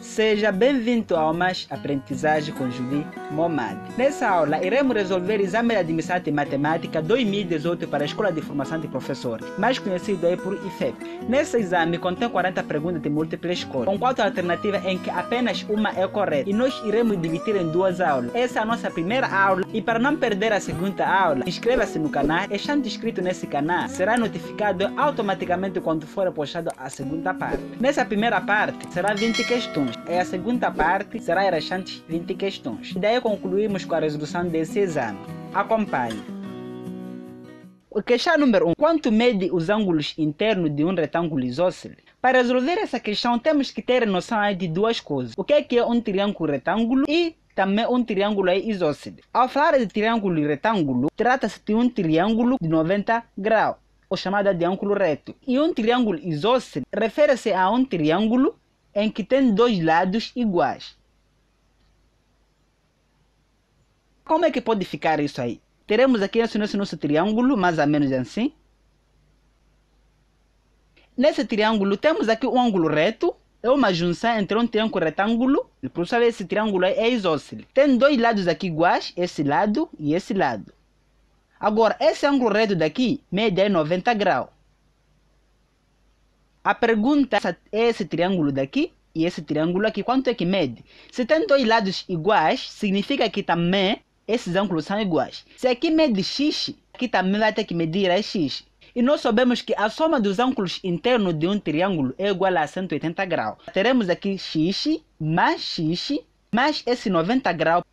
Seja bem-vindo ao mais Aprendizagem com Julie Momad. Nessa aula, iremos resolver o exame de admissão de matemática 2018 para a Escola de Formação de Professores, mais conhecido aí por IFEP. Nesse exame, contém 40 perguntas de múltipla escolha, com quatro alternativas em que apenas uma é correta, e nós iremos dividir em duas aulas. Essa é a nossa primeira aula, e para não perder a segunda aula, inscreva-se no canal, estando inscrito nesse canal, será notificado automaticamente quando for postado a segunda parte. Nessa primeira parte, serão 20 questões. É a segunda parte será as restantes 20 questões. E daí concluímos com a resolução desse exame. Acompanhe. O questão número 1. Um, quanto mede os ângulos internos de um retângulo isósceles? Para resolver essa questão, temos que ter noção de duas coisas. O que é, que é um triângulo retângulo e também um triângulo isósceles. Ao falar de triângulo e retângulo, trata-se de um triângulo de 90 graus, ou chamado de ângulo reto. E um triângulo isósceles refere-se a um triângulo em que tem dois lados iguais. Como é que pode ficar isso aí? Teremos aqui esse nosso, nosso triângulo, mais ou menos assim. Nesse triângulo, temos aqui um ângulo reto. É uma junção entre um triângulo retângulo. E por saber, esse triângulo é, é isósceles. Tem dois lados aqui iguais, esse lado e esse lado. Agora, esse ângulo reto daqui mede é 90 graus. A pergunta é esse triângulo daqui e esse triângulo aqui, quanto é que mede? Se tem dois lados iguais, significa que também esses ângulos são iguais. Se aqui mede x, aqui também vai ter que medir a x. E nós sabemos que a soma dos ângulos internos de um triângulo é igual a 180 graus. Teremos aqui x mais x mais esse 90 graus.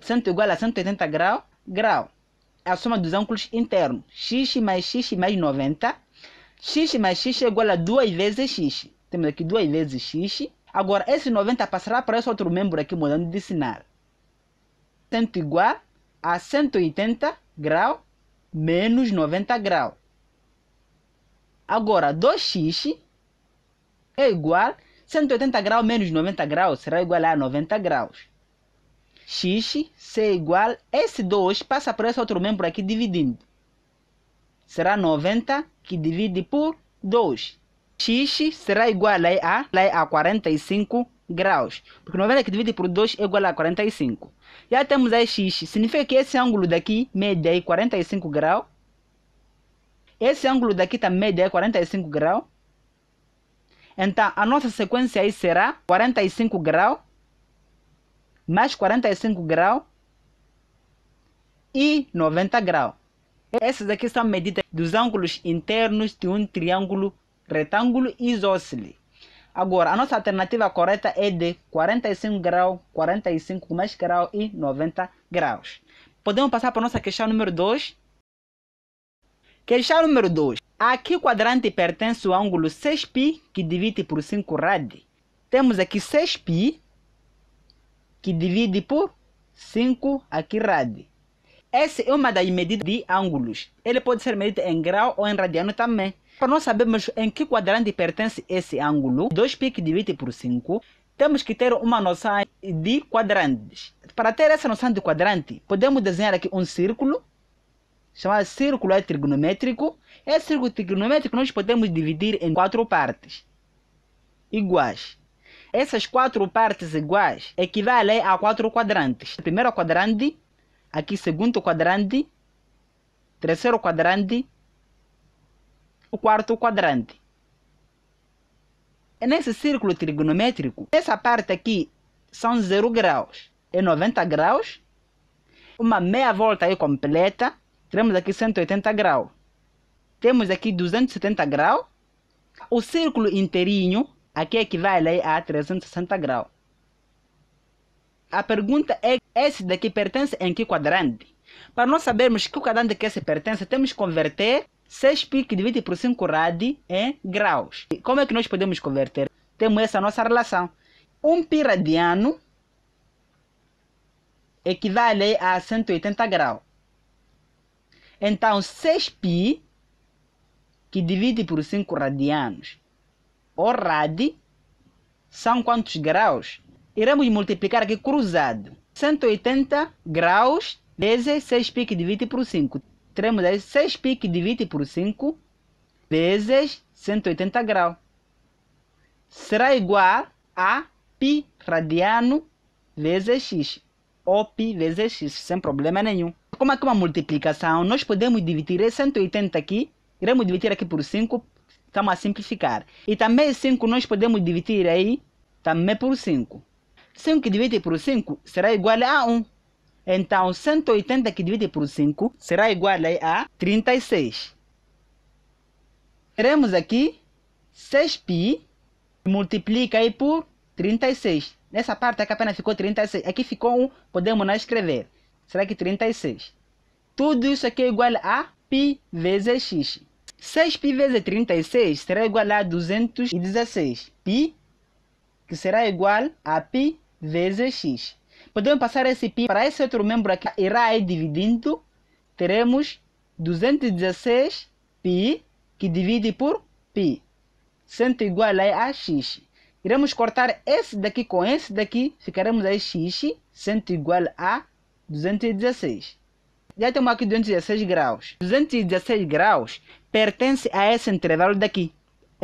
Sendo é, igual a 180 graus, grau. A soma dos ângulos internos. x mais x mais 90 x mais x é igual a 2 vezes x. Temos aqui 2 vezes x. Agora, esse 90 passará para esse outro membro aqui, mudando de sinal. Tanto igual a 180 grau menos 90 grau. Agora, 2x é igual a 180 graus menos 90 graus será igual a 90 graus. x, c é igual, esse 2 passa por esse outro membro aqui dividindo será 90 que divide por 2. X será igual a, a 45 graus. Porque 90 que divide por 2 é igual a 45. Já temos aí x. Significa que esse ângulo daqui mede aí 45 graus. Esse ângulo daqui também tá mede aí 45 graus. Então, a nossa sequência aí será 45 graus mais 45 graus e 90 graus. Essas aqui são medidas dos ângulos internos de um triângulo retângulo isósceles. Agora, a nossa alternativa correta é de 45 graus, 45 mais graus e 90 graus. Podemos passar para a nossa questão número 2? Questão número 2. Aqui o quadrante pertence ao ângulo 6π, que divide por 5 rad. Temos aqui 6π, que divide por 5 aqui rad. Essa é uma das medidas de ângulos. Ele pode ser medido em grau ou em radiano também. Para nós sabermos em que quadrante pertence esse ângulo, 2 π dividido por 5, temos que ter uma noção de quadrantes. Para ter essa noção de quadrante, podemos desenhar aqui um círculo, chamado círculo trigonométrico. Esse círculo trigonométrico nós podemos dividir em quatro partes iguais. Essas quatro partes iguais equivalem a quatro quadrantes. O primeiro quadrante aqui segundo quadrante, terceiro quadrante, o quarto quadrante. E nesse círculo trigonométrico, essa parte aqui são 0 graus, é 90 graus, uma meia volta aí completa, teremos aqui 180 graus. Temos aqui 270 graus. O círculo inteirinho aqui equivale a 360 graus a pergunta é: esse daqui pertence em que quadrante? Para nós sabermos que o quadrante que esse pertence, temos que converter 6 que divide por 5 rad em graus. E como é que nós podemos converter? Temos essa nossa relação. 1 um pi radiano equivale a 180 graus. Então, 6π, que divide por 5 radianos, ou rad, são quantos graus? iremos multiplicar aqui cruzado. 180 graus vezes 6 pique dividido por 5. Teremos aí 6 pique dividido por 5 vezes 180 graus. Será igual a π radiano vezes x. Ou π vezes x, sem problema nenhum. Como é que uma multiplicação, nós podemos dividir 180 aqui. Iremos dividir aqui por 5. Estamos a simplificar. E também 5 nós podemos dividir aí também por 5. 5 dividido por 5 será igual a 1. Então, 180 que divide por 5 será igual a 36. Teremos aqui 6π multiplica aí por 36. Nessa parte aqui apenas ficou 36. Aqui ficou 1, podemos não escrever. Será que 36? Tudo isso aqui é igual a π vezes x. 6π vezes 36 será igual a 216. π, que será igual a π vezes x. Podemos passar esse π para esse outro membro aqui. Irá é dividindo. Teremos 216π que divide por π. Sendo igual a, a x. Iremos cortar esse daqui com esse daqui. Ficaremos aí x, sendo igual a 216. Já temos aqui 216 graus. 216 graus pertence a esse intervalo daqui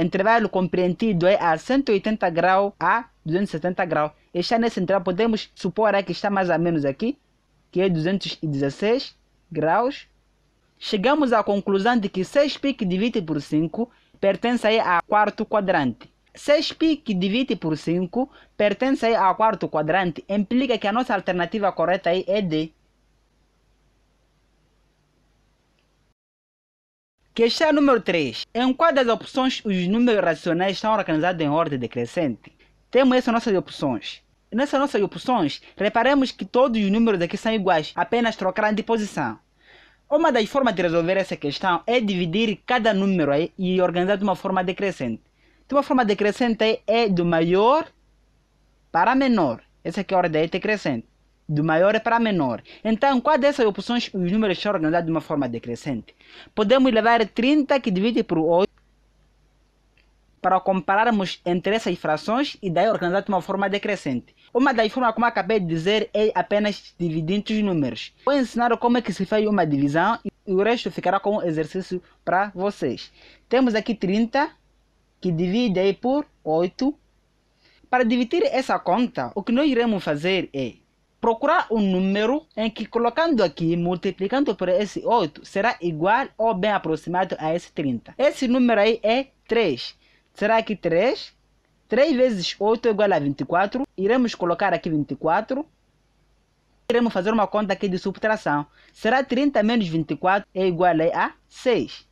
intervalo compreendido é a 180 graus a 270 graus. Está nesse intervalo, podemos supor que está mais ou menos aqui, que é 216 graus. Chegamos à conclusão de que 6 π dividido por 5 pertence a quarto quadrante. 6 π dividido por 5 pertence a quarto quadrante implica que a nossa alternativa correta é D. Questão número 3. Em qual das opções os números racionais estão organizados em ordem decrescente? Temos essas nossas opções. Nessas nossas opções, reparamos que todos os números aqui são iguais, apenas trocaram de posição. Uma das formas de resolver essa questão é dividir cada número aí e organizar de uma forma decrescente. De uma forma decrescente é do maior para menor. Essa aqui é a ordem decrescente do maior para menor. Então, qual dessas opções os números são organizados de uma forma decrescente? Podemos levar 30 que divide por 8 para compararmos entre essas frações e daí organizar de uma forma decrescente. Uma das formas como acabei de dizer é apenas dividindo os números. Vou ensinar como é que se faz uma divisão e o resto ficará como exercício para vocês. Temos aqui 30 que divide por 8. Para dividir essa conta, o que nós iremos fazer é procurar um número em que colocando aqui, multiplicando por esse 8, será igual ou bem aproximado a esse 30. Esse número aí é 3. Será que 3? 3 vezes 8 é igual a 24. Iremos colocar aqui 24. Iremos fazer uma conta aqui de subtração. Será 30 menos 24 é igual a 6.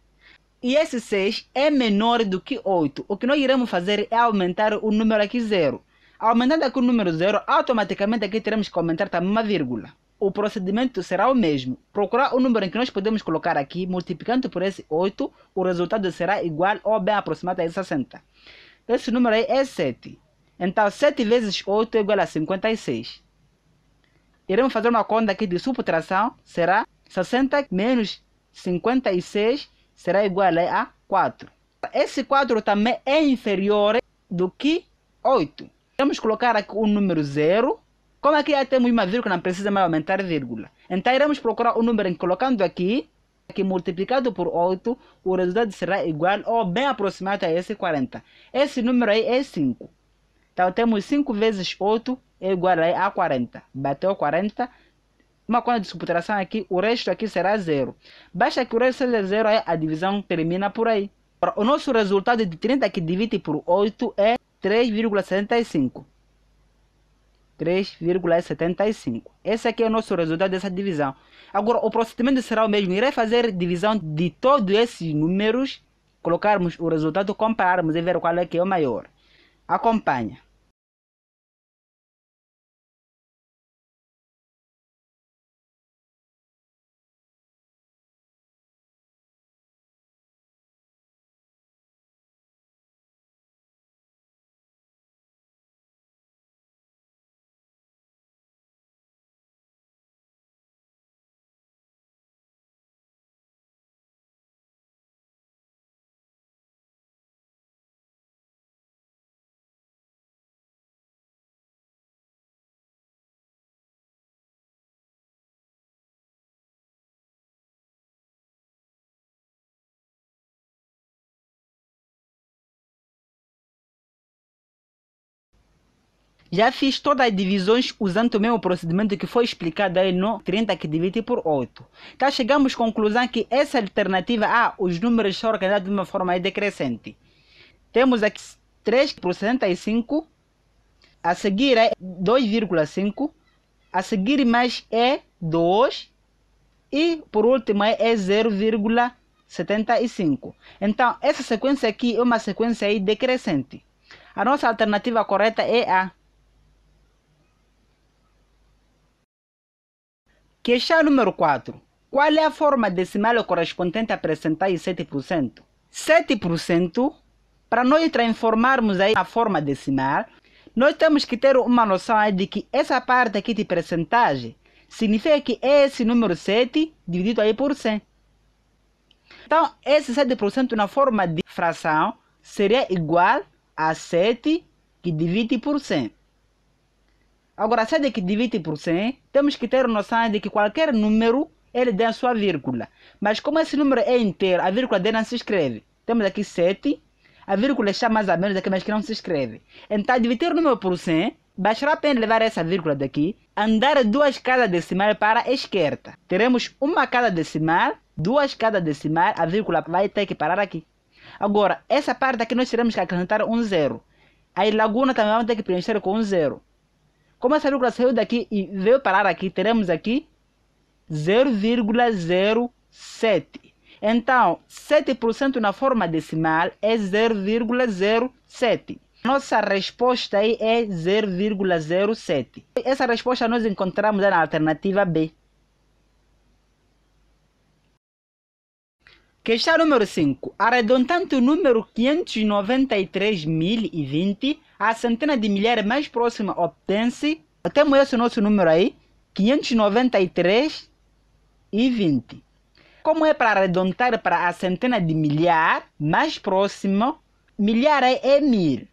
E esse 6 é menor do que 8. O que nós iremos fazer é aumentar o número aqui 0. Aumentando aqui o número zero, automaticamente aqui teremos que aumentar também uma vírgula. O procedimento será o mesmo. Procurar o número em que nós podemos colocar aqui, multiplicando por esse 8, o resultado será igual ou bem aproximado a 60. Esse número aí é 7. Então, 7 vezes 8 é igual a 56. Iremos fazer uma conta aqui de subtração. Será 60 menos 56 será igual a 4. Esse 4 também é inferior do que 8. Vamos colocar aqui o número zero. Como aqui já temos uma vírgula, não precisa mais aumentar vírgula. Então iremos procurar o número colocando aqui, que multiplicado por 8, o resultado será igual ou bem aproximado a esse 40. Esse número aí é 5. Então temos 5 vezes 8 é igual a 40. Bateu 40. Uma conta de subtração aqui, o resto aqui será zero. Basta que o resto seja zero, aí a divisão termina por aí. O nosso resultado de 30 que divide por 8 é 3,75. 3,75. Esse aqui é o nosso resultado dessa divisão. Agora, o procedimento será o mesmo. Irei fazer divisão de todos esses números, colocarmos o resultado, compararmos e ver qual é que é o maior. Acompanha. Já fiz todas as divisões usando o mesmo procedimento que foi explicado aí no 30 que divide por 8. Então tá, chegamos à conclusão que essa alternativa A, ah, os números são organizados de uma forma decrescente. Temos aqui 3 por 65, a seguir é 2,5, a seguir mais é 2 e por último é 0,75. Então essa sequência aqui é uma sequência aí decrescente. A nossa alternativa correta é A. Questão número 4. Qual é a forma decimal correspondente a percentuais 7%? 7%, para nós transformarmos aí a forma decimal, nós temos que ter uma noção de que essa parte aqui de percentagem significa que é esse número 7 dividido aí por 100. Então, esse 7% na forma de fração seria igual a 7 que divide por 100. Agora, sabe é que divide por 100, temos que ter noção de que qualquer número ele dá a sua vírgula. Mas como esse número é inteiro, a vírgula dele não se escreve. Temos aqui 7, a vírgula está mais ou menos aqui, mas que não se escreve. Então, dividir o número por 100, bastará apenas levar essa vírgula daqui, andar duas casas decimais para a esquerda. Teremos uma casa decimal, duas casas decimais, a vírgula vai ter que parar aqui. Agora, essa parte aqui nós teremos que acrescentar um zero. Aí, laguna também vamos ter que preencher com um zero. Como essa vírgula saiu daqui e veio parar aqui, teremos aqui 0,07. Então, 7% na forma decimal é 0,07. Nossa resposta aí é 0,07. Essa resposta nós encontramos na alternativa B. Questão número 5. Arredondando o número 593.020 a centena de milhares mais próxima obtém-se. Temos esse nosso número aí, 593 e 20. Como é para arredondar para a centena de milhar mais próxima, milhar é mil.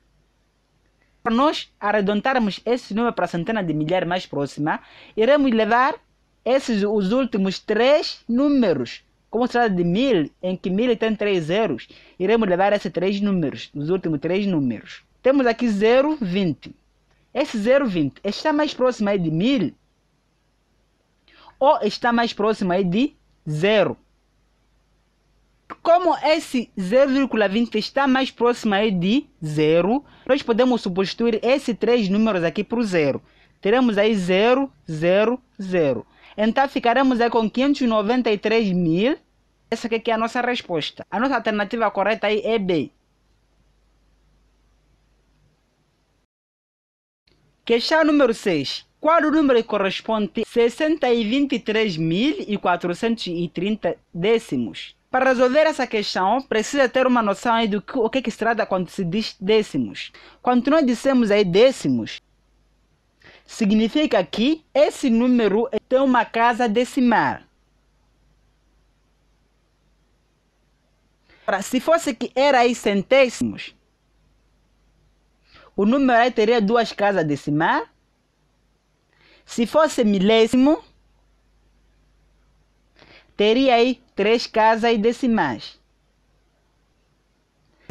Para nós arredondarmos esse número para a centena de milhar mais próxima, iremos levar esses os últimos três números. Como se trata de mil, em que mil tem três zeros, iremos levar esses três números, os últimos três números. Temos aqui 0,20. Esse 0,20 está mais próximo aí de 1000 ou está mais próximo aí de 0? Como esse 0,20 está mais próximo aí de 0, nós podemos substituir esses três números aqui por 0. Teremos aí 0, 0, 0. Então ficaremos aí com 593 mil. Essa aqui é a nossa resposta. A nossa alternativa correta aí é B. Questão número 6. Qual o número corresponde a 623.430 décimos? Para resolver essa questão, precisa ter uma noção aí do que, o que, que se trata quando se diz décimos. Quando nós dissemos aí décimos, significa que esse número tem é uma casa decimal. Se fosse que era aí centésimos, o número teria duas casas decimais. Se fosse milésimo, teria aí três casas decimais.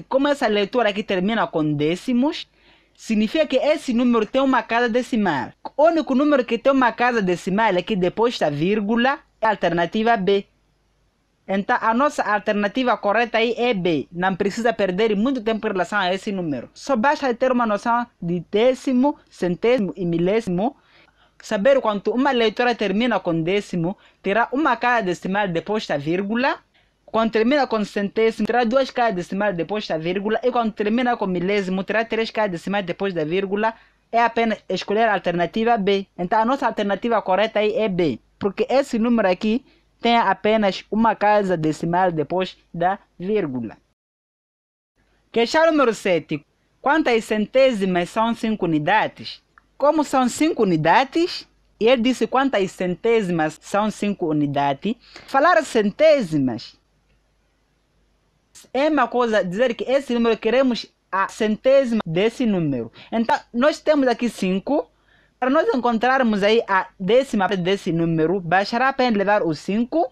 Como essa leitura aqui termina com décimos, significa que esse número tem uma casa decimal. O único número que tem uma casa decimal é que depois da vírgula é a alternativa B. Então, a nossa alternativa correta aí é B. Não precisa perder muito tempo em relação a esse número. Só basta ter uma noção de décimo, centésimo e milésimo. Saber quanto uma leitura termina com décimo, terá uma cara decimal depois da vírgula. Quando termina com centésimo, terá duas caras decimais depois da vírgula. E quando termina com milésimo, terá três caras decimais depois da vírgula. É apenas escolher a alternativa B. Então, a nossa alternativa correta aí é B. Porque esse número aqui tem apenas uma casa decimal depois da vírgula. Questão número 7. Quantas centésimas são 5 unidades? Como são 5 unidades, e ele disse quantas centésimas são 5 unidades, falar centésimas é uma coisa dizer que esse número queremos a centésima desse número. Então, nós temos aqui 5, para nós encontrarmos aí a décima parte desse número, baixará apenas levar o 5,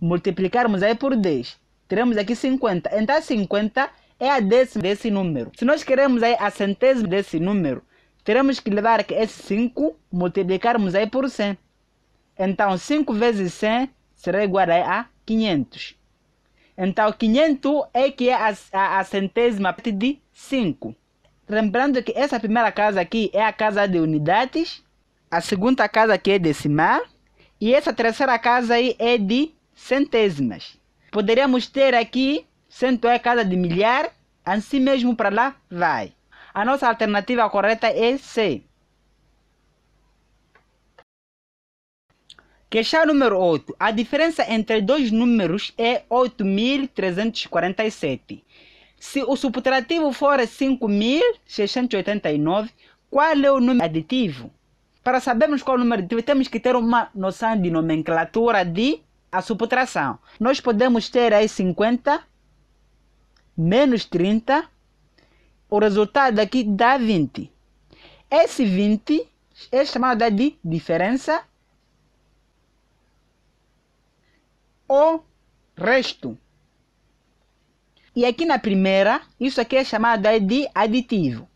multiplicarmos aí por 10. Teremos aqui 50. Então 50 é a décima desse número. Se nós queremos aí a centésima desse número, teremos que levar aqui esse 5, multiplicarmos aí por 100. Então 5 vezes 100 será igual a 500. Então 500 é que é a, a, a centésima parte de 5. Lembrando que essa primeira casa aqui é a casa de unidades, a segunda casa aqui é decimal e essa terceira casa aí é de centésimas. Poderíamos ter aqui cento é casa de milhar, assim mesmo para lá vai. A nossa alternativa correta é C. Questão número 8. A diferença entre dois números é 8.347. Se o subtrativo for 5.689, qual é o número aditivo? Para sabermos qual é o número aditivo, temos que ter uma noção de nomenclatura de a subtração. Nós podemos ter aí 50 menos 30. O resultado aqui dá 20. Esse 20 é chamado de diferença ou resto. E aqui na primeira, isso aqui é chamado de aditivo.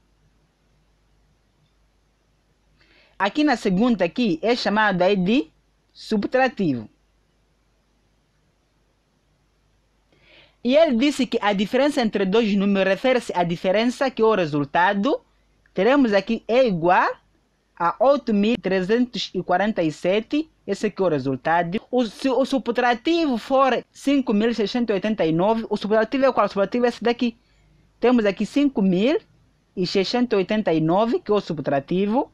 Aqui na segunda aqui é chamado de subtrativo. E ele disse que a diferença entre dois números refere-se à diferença que o resultado teremos aqui é igual a 8.347 esse aqui é o resultado. O, se o subtrativo for 5.689, o subtrativo é qual? O subtrativo é esse daqui. Temos aqui 5.689, que é o subtrativo.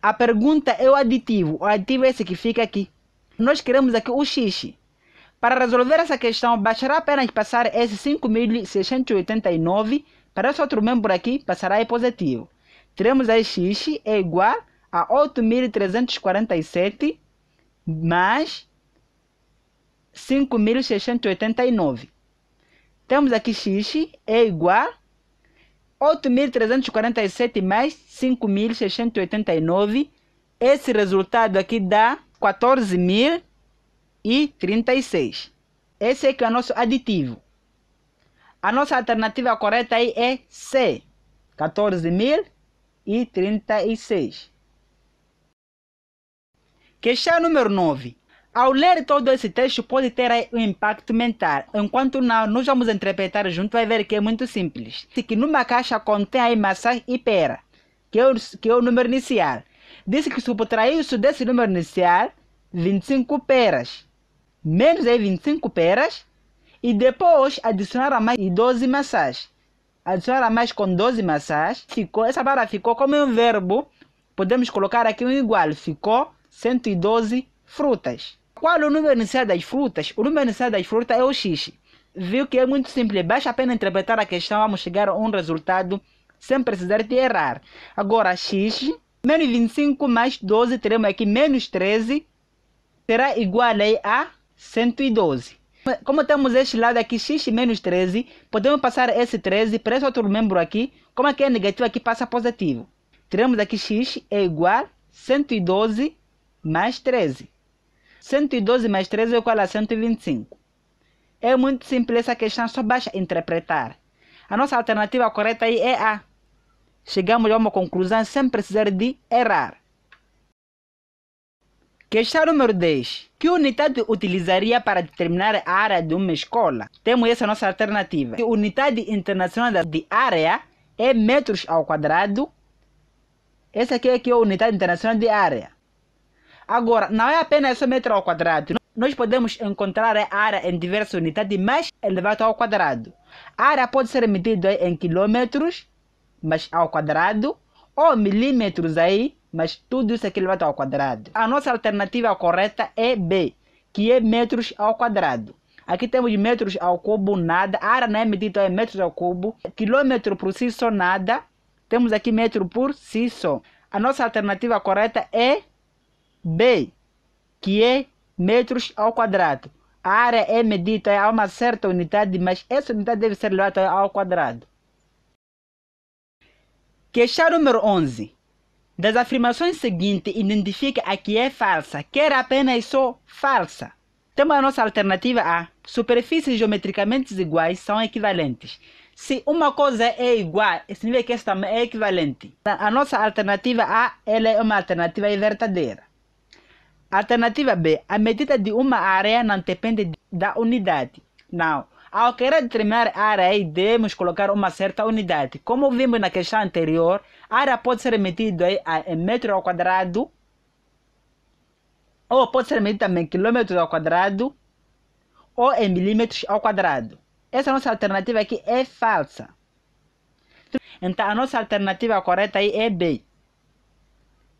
A pergunta é o aditivo. O aditivo é esse que fica aqui. Nós queremos aqui o x. Para resolver essa questão, bastará apenas passar esse 5.689 para esse outro membro aqui, passará em positivo. Teremos aí x é igual a 8.347 mais 5.689. Temos aqui x é igual a 8.347 mais 5.689. Esse resultado aqui dá 14.036. Esse aqui é o nosso aditivo. A nossa alternativa correta aí é C, 14.036. Questão é número 9. Ao ler todo esse texto pode ter um impacto mental, enquanto não, nós vamos interpretar junto, vai ver que é muito simples. Que numa caixa contém aí maçã e pera, que é o, que é o número inicial. Disse que subtrair isso desse número inicial, 25 peras, menos aí 25 peras, e depois adicionar a mais 12 maçãs. Adicionar a mais com 12 maçãs, ficou, essa palavra ficou como um verbo, podemos colocar aqui um igual, ficou 112 frutas. Qual o número inicial das frutas? O número inicial das frutas é o X. Viu que é muito simples, basta apenas interpretar a questão, vamos chegar a um resultado sem precisar de errar. Agora, X menos 25 mais 12, teremos aqui menos 13, será igual a 112. Como temos este lado aqui, x menos 13, podemos passar esse 13 para esse outro membro aqui. Como aqui é, é negativo, aqui passa positivo. Teremos aqui x é igual a 112 mais 13. 112 mais 13 é igual a 125. É muito simples essa questão, só basta interpretar. A nossa alternativa correta aí é A. Chegamos a uma conclusão sem precisar de errar. Questão número 10. Que unidade utilizaria para determinar a área de uma escola? Temos essa nossa alternativa. A unidade internacional de área é metros ao quadrado. Essa aqui é, é a unidade internacional de área. Agora, não é apenas o metro ao quadrado. Nós podemos encontrar a área em diversas unidades mais elevado ao quadrado. A área pode ser medida em quilômetros, mas ao quadrado, ou milímetros aí, mas tudo isso é elevado ao quadrado. A nossa alternativa correta é B, que é metros ao quadrado. Aqui temos metros ao cubo, nada. A área não é medida em é metros ao cubo. Quilômetro por si só, nada. Temos aqui metro por si só. A nossa alternativa correta é b, que é metros ao quadrado. A área é medida a uma certa unidade, mas essa unidade deve ser levada ao quadrado. Questão número 11. Das afirmações seguintes, identifique a que é falsa, quer apenas só falsa. Temos a nossa alternativa A. Superfícies geometricamente iguais são equivalentes. Se uma coisa é igual, significa que essa também é equivalente. A nossa alternativa A ela é uma alternativa verdadeira. Alternativa B. A medida de uma área não depende da unidade. Não. Ao querer determinar a área, devemos colocar uma certa unidade. Como vimos na questão anterior, a área pode ser medida em metro ao quadrado, ou pode ser medida também em quilômetros ao quadrado, ou em milímetros ao quadrado. Essa é nossa alternativa aqui é falsa. Então, a nossa alternativa correta aí é B.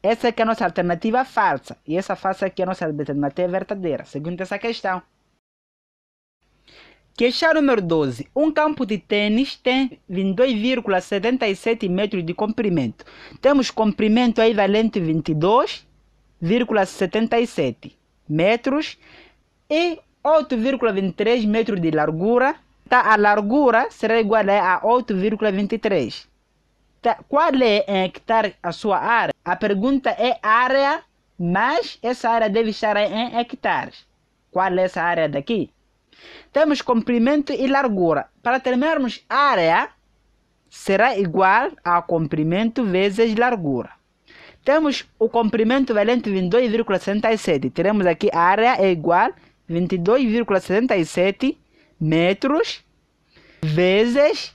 Essa é é a nossa alternativa falsa. E essa falsa aqui é a nossa alternativa verdadeira, segundo essa questão. Questão número 12. Um campo de tênis tem 22,77 metros de comprimento. Temos comprimento aí valente 22,77 metros e 8,23 metros de largura. Tá, a largura será igual a 8,23 hectare, qual é em eh, hectare tá a sua área? A pergunta é área, mas essa área deve estar em hectares. Qual é essa área daqui? Temos comprimento e largura. Para terminarmos área, será igual a comprimento vezes largura. Temos o comprimento valente 22,67. Teremos aqui a área é igual a 22,67 metros vezes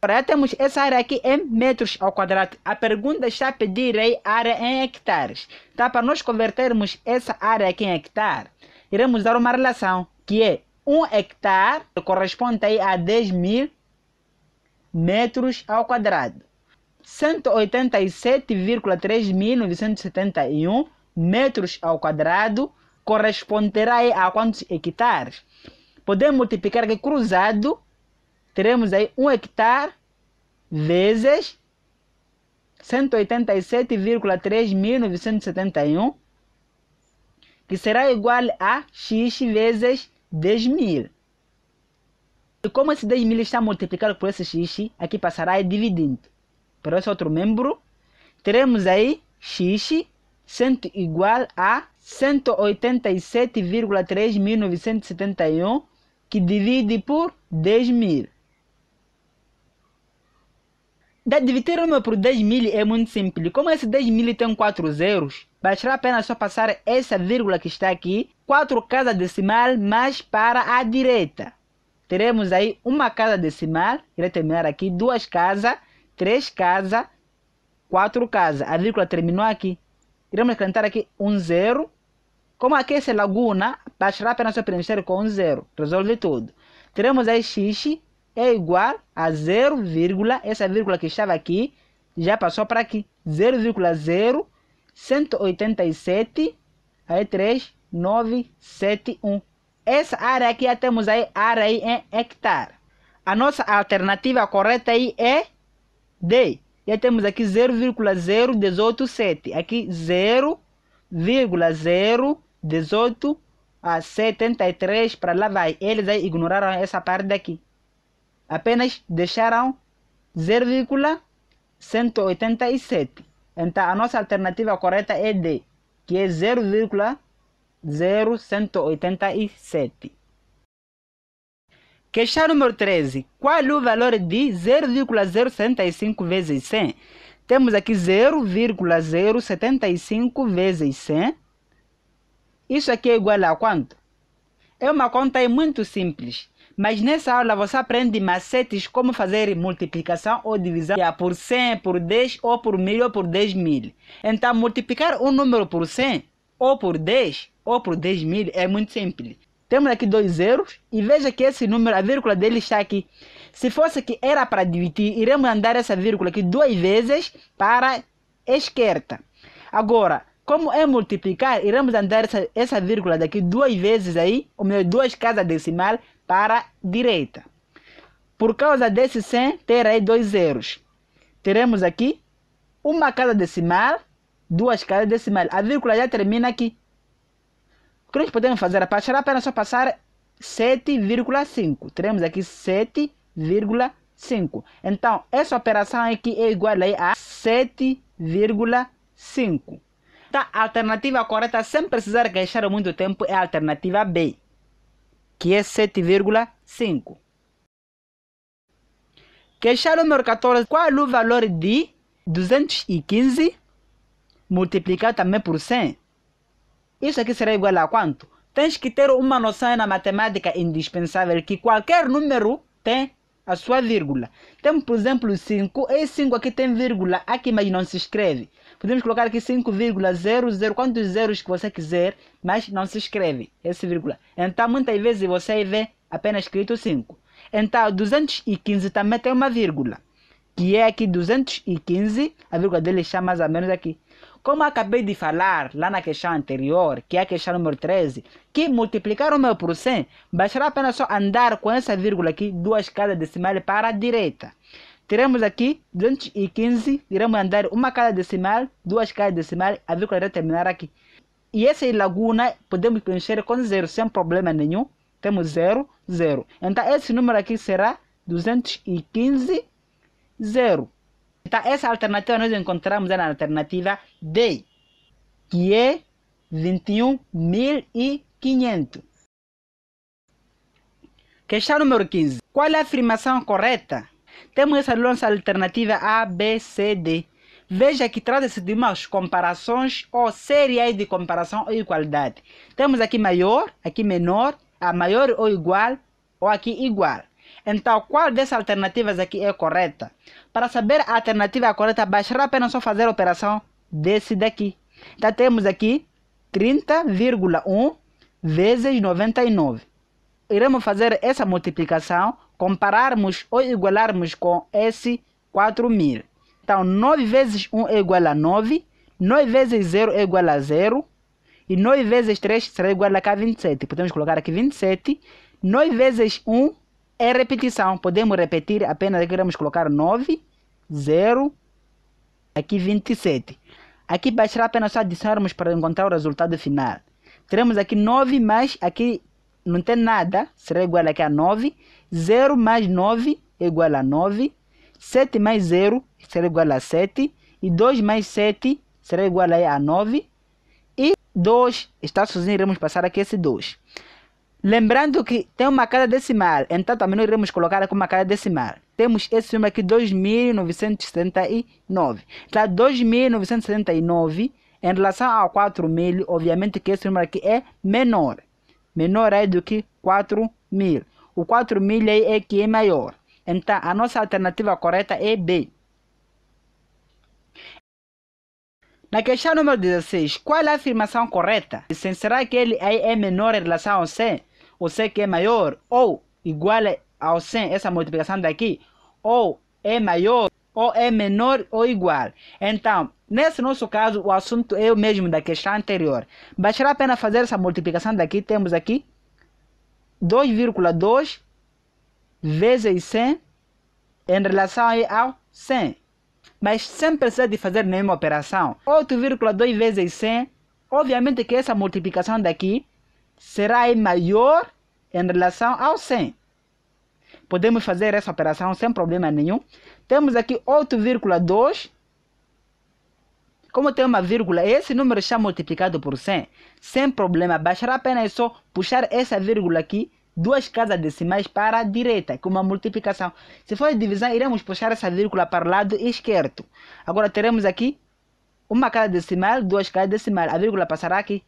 Para termos essa área aqui em é metros ao quadrado, a pergunta está a pedir aí área em hectares. Tá? Para nós convertermos essa área aqui em hectare, iremos dar uma relação que é 1 hectare corresponde aí a 10 mil metros ao quadrado. 187,3971 metros ao quadrado corresponderá a quantos hectares? Podemos multiplicar aqui cruzado teremos aí 1 hectare vezes 187,3971, que será igual a x vezes 10.000. E como esse 10.000 está multiplicado por esse x, aqui passará aí dividindo. Para esse outro membro, teremos aí x sendo igual a 187,3971, que divide por 10.000. Dividir número por 10 mil é muito simples. Como esse 10 mil tem 4 zeros, bastará apenas só passar essa vírgula que está aqui, 4 casas decimal mais para a direita. Teremos aí uma casa decimal, irei terminar aqui, duas casas, três casas, quatro casas. A vírgula terminou aqui. Iremos acrescentar aqui um zero. Como aqui essa laguna, bastará apenas só preencher com um zero. Resolve tudo. Teremos aí xixi, é igual a 0, essa vírgula que estava aqui já passou para aqui. 0,0187 3971. Essa área aqui já temos aí área aí em hectare. A nossa alternativa correta aí é D. Já temos aqui 0,0187. Aqui 0,018 a 73 para lá vai. Eles aí ignoraram essa parte daqui apenas deixaram 0,187. Então a nossa alternativa correta é D, que é 0,0187. Questão número 13. Qual é o valor de 0,075 vezes 100? Temos aqui 0,075 vezes 100. Isso aqui é igual a quanto? É uma conta muito simples. Mas nessa aula você aprende macetes como fazer multiplicação ou divisão por 100, por 10 ou por 1000 ou por 10 mil. Então multiplicar um número por 100 ou por 10 ou por 10 mil é muito simples. Temos aqui dois zeros e veja que esse número, a vírgula dele está aqui. Se fosse que era para dividir, iremos andar essa vírgula aqui duas vezes para a esquerda. Agora, como é multiplicar, iremos andar essa, essa vírgula daqui duas vezes aí, ou melhor, duas casas decimal para a direita. Por causa desse 100, terei dois zeros. Teremos aqui uma casa decimal, duas casas decimais. A vírgula já termina aqui. O que nós podemos fazer? Para tirar apenas só passar 7,5. Teremos aqui 7,5. Então, essa operação aqui é, é igual a 7,5. Então, tá, a alternativa correta, sem precisar gastar muito tempo, é a alternativa B que é 7,5. Queixar número 14, qual o valor de 215 multiplicado também por 100? Isso aqui será igual a quanto? Tens que ter uma noção na matemática indispensável que qualquer número tem a sua vírgula. Temos, então, por exemplo, 5, e 5 aqui tem vírgula, aqui mas não se escreve. Podemos colocar aqui 5,00, quantos zeros que você quiser, mas não se escreve esse vírgula. Então, muitas vezes você vê apenas escrito 5. Então, 215 também tem uma vírgula, que é aqui 215, a vírgula dele está mais ou menos aqui. Como acabei de falar lá na questão anterior, que é a questão número 13, que multiplicar o meu por 100 baixará apenas só andar com essa vírgula aqui duas casas decimais para a direita. Teremos aqui 215, iremos andar uma casa decimal, duas casas decimal, a vírgula irá terminar aqui. E essa laguna podemos preencher com zero, sem problema nenhum. Temos zero, zero. Então esse número aqui será 215, zero. Então essa alternativa nós encontramos na alternativa D, que é 21.500. Questão número 15. Qual é a afirmação correta? Temos essa aliança alternativa A, B, C, D. Veja que trata-se de umas comparações ou séries de comparação ou igualdade. Temos aqui maior, aqui menor, a maior ou igual, ou aqui igual. Então, qual dessas alternativas aqui é correta? Para saber a alternativa correta, baixará apenas só fazer a operação desse daqui. Então, temos aqui 30,1 vezes 99. Iremos fazer essa multiplicação compararmos ou igualarmos com esse 4000. Então, 9 vezes 1 é igual a 9, 9 vezes 0 é igual a 0, e 9 vezes 3 será igual a 27 Podemos colocar aqui 27. 9 vezes 1 é repetição. Podemos repetir, apenas queremos colocar 9, 0, aqui 27. Aqui bastará apenas adicionarmos para encontrar o resultado final. Teremos aqui 9 mais, aqui não tem nada, será igual aqui a 9. 0 mais 9 é igual a 9. 7 mais 0 será igual a 7. E 2 mais 7 será igual a 9. E 2 está sozinho, iremos passar aqui esse 2. Lembrando que tem uma cada decimal, então também nós iremos colocar aqui uma cada decimal. Temos esse número aqui, 2.979. Então, 2.979, em relação a 4.000, obviamente que esse número aqui é menor. Menor é do que 4.000 o 4 milha é, é que é maior. Então, a nossa alternativa correta é B. Na questão número 16, qual é a afirmação correta? Será que ele é, é menor em relação ao 100? O C que é maior ou igual ao 100, essa multiplicação daqui? Ou é maior ou é menor ou igual? Então, nesse nosso caso, o assunto é o mesmo da questão anterior. Baixará a pena fazer essa multiplicação daqui, temos aqui 2,2 vezes 100 em relação ao 100. Mas sem precisar de fazer nenhuma operação. 8,2 vezes 100, obviamente que essa multiplicação daqui será maior em relação ao 100. Podemos fazer essa operação sem problema nenhum. Temos aqui 8,2 como tem uma vírgula, esse número está multiplicado por 100. Sem problema, baixará apenas só puxar essa vírgula aqui, duas casas decimais para a direita, com uma multiplicação. Se for divisão, iremos puxar essa vírgula para o lado esquerdo. Agora teremos aqui uma casa decimal, duas casas decimais. A vírgula passará aqui.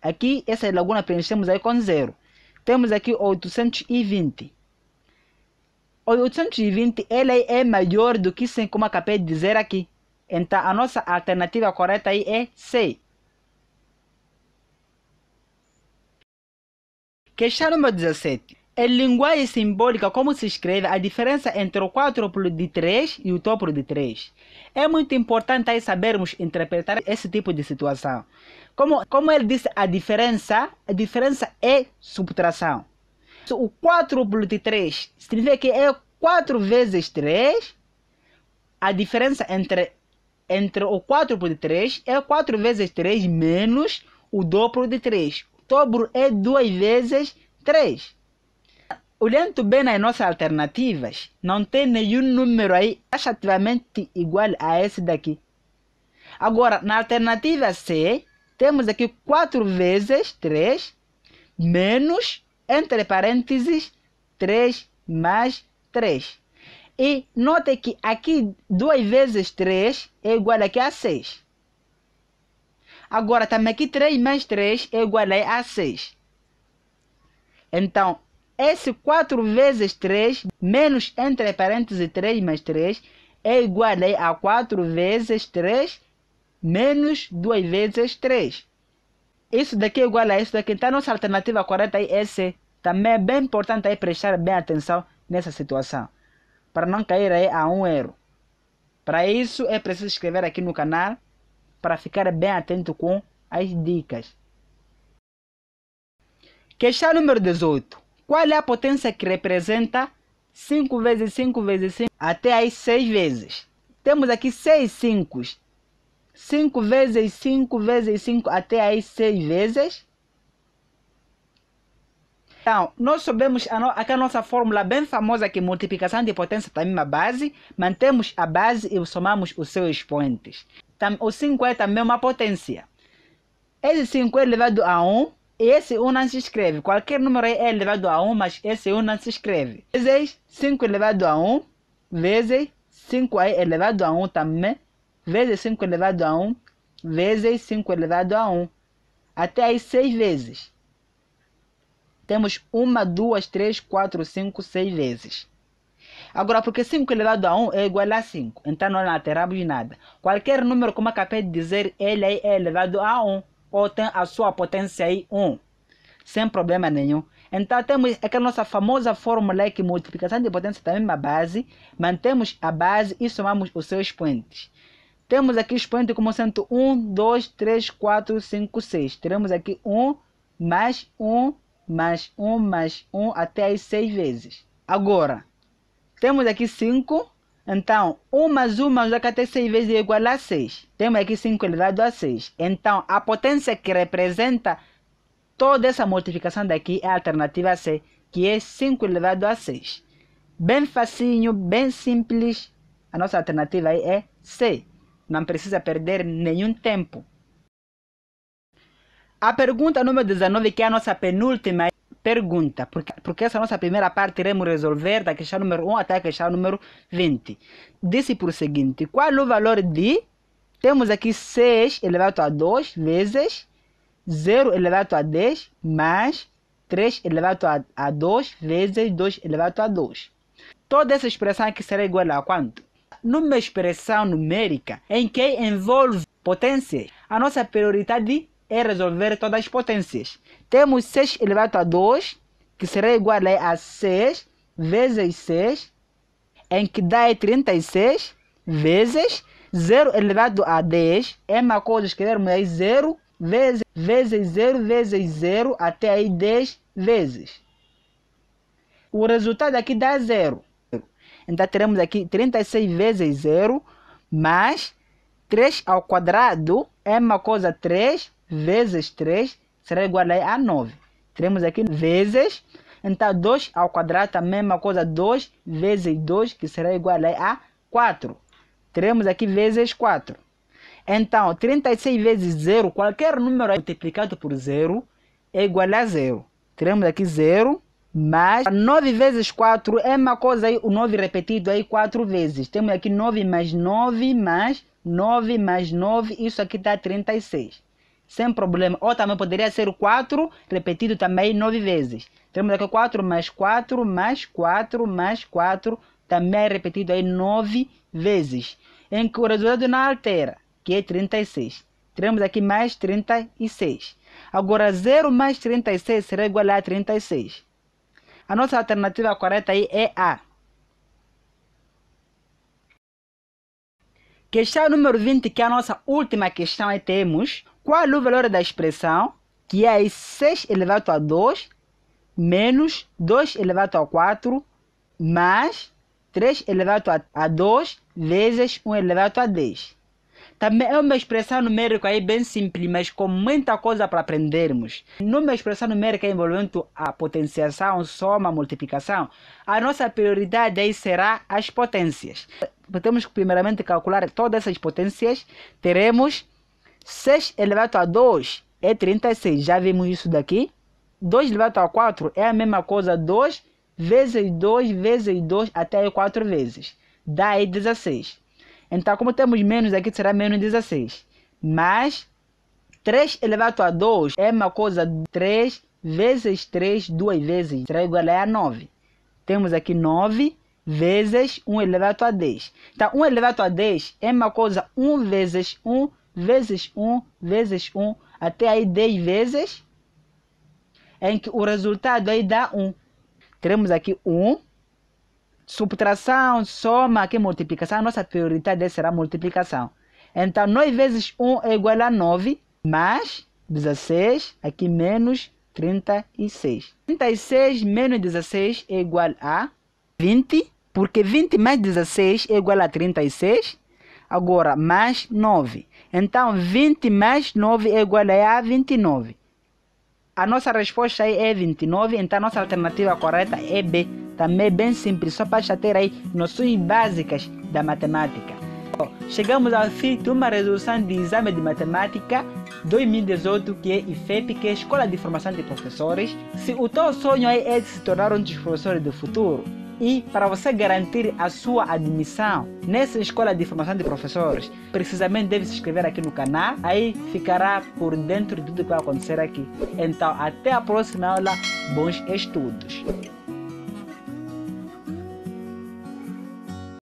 Aqui, essa laguna preenchemos aí com zero. Temos aqui 820. 820 ela é maior do que 100, como acabei de dizer aqui. Então a nossa alternativa correta aí é C. Questão número 17. Em é linguagem simbólica, como se escreve a diferença entre o quádruplo de 3 e o triplo de 3? É muito importante aí sabermos interpretar esse tipo de situação. Como, como ele disse, a diferença, a diferença é subtração. O quádruplo de 3 significa que é 4 vezes 3. A diferença entre entre o 4 por 3 é 4 vezes 3 menos o dobro de 3. O dobro é 2 vezes 3. Olhando bem nas nossas alternativas, não tem nenhum número aí taxativamente igual a esse daqui. Agora, na alternativa C, temos aqui 4 vezes 3 menos, entre parênteses, 3 mais 3. E note que aqui 2 vezes 3 é igual aqui a 6. Agora também aqui 3 mais 3 é igual a 6. Então, esse 4 vezes 3, menos entre parênteses 3 mais 3, é igual a 4 vezes 3 menos 2 vezes 3. Isso daqui é igual a isso daqui. Então, nossa alternativa correta é C. Também é bem importante aí prestar bem atenção nessa situação para não cair a um erro. Para isso é preciso inscrever aqui no canal para ficar bem atento com as dicas. Questão número 18. Qual é a potência que representa 5 vezes 5 vezes 5 até as 6 vezes? Temos aqui 6 5. 5 vezes 5 vezes 5 até as 6 vezes então, nós sabemos a no, aquela nossa fórmula bem famosa que multiplicação de potência para a base, mantemos a base e somamos os seus expoentes. Então, o 5 é também uma potência. Esse 5 é elevado a 1 e esse 1 não se escreve. Qualquer número é elevado a 1, mas esse 1 não se escreve. Vezes 5 elevado a 1, vezes 5 é elevado a 1 é também, vezes 5 é elevado a 1, vezes 5 é elevado a 1. Até aí 6 vezes temos uma, duas, três, quatro, cinco, seis vezes. Agora, porque 5 elevado a 1 é igual a 5, então não alteramos nada. Qualquer número, como acabei de dizer, ele é elevado a 1, ou tem a sua potência aí 1, sem problema nenhum. Então, temos aquela nossa famosa fórmula que multiplicação de potência é uma base, mantemos a base e somamos os seus expoentes. Temos aqui expoente como sendo 1, 2, 3, 4, 5, 6. Teremos aqui 1 mais 1 mais um, mais um, até as seis vezes. Agora, temos aqui cinco. Então, 1 mais 1 mais até 6 vezes é igual a 6. Temos aqui 5 elevado a 6. Então, a potência que representa toda essa multiplicação daqui é a alternativa C, que é 5 elevado a 6. Bem facinho, bem simples. A nossa alternativa aí é C. Não precisa perder nenhum tempo. A pergunta número 19, que é a nossa penúltima pergunta, porque, porque essa nossa primeira parte iremos resolver da questão número 1 até a questão número 20. Disse por seguinte: qual o valor de. Temos aqui 6 elevado a 2 vezes 0 elevado a 10 mais 3 elevado a, a 2 vezes 2 elevado a 2. Toda essa expressão aqui será igual a quanto? Numa expressão numérica em que envolve potência, a nossa prioridade é resolver todas as potências. Temos 6 elevado a 2, que será igual a 6 vezes 6, em que dá 36 vezes 0 elevado a 10. É uma coisa escrevermos aí 0 vezes, vezes 0 vezes 0 até aí 10 vezes. O resultado aqui dá 0. Então teremos aqui 36 vezes 0 mais 3 ao quadrado é uma coisa 3 vezes 3 será igual a 9. Teremos aqui vezes, então 2 ao quadrado, a mesma coisa, 2 vezes 2, que será igual a 4. Teremos aqui vezes 4. Então, 36 vezes 0, qualquer número multiplicado por 0 é igual a 0. Teremos aqui 0 mais 9 vezes 4 é uma coisa aí, o 9 repetido aí 4 vezes. Temos aqui 9 mais 9 mais 9 mais 9, isso aqui dá 36 sem problema. Ou também poderia ser o 4 repetido também nove vezes. Temos aqui 4 mais 4 mais 4 mais 4, também repetido aí nove vezes. Em que o resultado não altera, que é 36. Teremos aqui mais 36. Agora, 0 mais 36 será igual a 36. A nossa alternativa correta aí é A. Questão número 20, que é a nossa última questão, aí temos qual é o valor da expressão? Que é 6 elevado a 2 menos 2 elevado a 4 mais 3 elevado a 2 vezes 1 elevado a 10. Também é uma expressão numérica aí bem simples, mas com muita coisa para aprendermos. Numa expressão numérica envolvendo a potenciação, soma, multiplicação, a nossa prioridade aí será as potências. Temos que primeiramente calcular todas essas potências. Teremos 6 elevado a 2 é 36, já vimos isso daqui. 2 elevado a 4 é a mesma coisa, 2 vezes 2 vezes 2 até 4 vezes. Dá aí 16. Então, como temos menos aqui, será menos 16. Mas 3 elevado a 2 é uma coisa, 3 vezes 3, duas vezes, será é igual a 9. Temos aqui 9 vezes 1 elevado a 10. Então, 1 elevado a 10 é uma coisa, 1 vezes 1 vezes 1, vezes 1, até aí 10 vezes, em que o resultado aí dá 1. Teremos aqui 1, subtração, soma, aqui multiplicação, a nossa prioridade será multiplicação. Então, 9 vezes 1 é igual a 9, mais 16, aqui menos 36. 36 menos 16 é igual a 20, porque 20 mais 16 é igual a 36. Agora, mais 9. Então, 20 mais 9 é igual a 29. A nossa resposta aí é 29, então a nossa alternativa correta é B. Também é bem simples, só para ter aí noções básicas da matemática. Bom, chegamos ao fim de uma resolução de exame de matemática 2018 que é IFEP, que é a Escola de Formação de Professores. Se o teu sonho aí é de se tornar um dos professores do futuro, e para você garantir a sua admissão nessa escola de formação de professores, precisamente deve se inscrever aqui no canal, aí ficará por dentro de tudo que vai acontecer aqui. Então, até a próxima aula, bons estudos!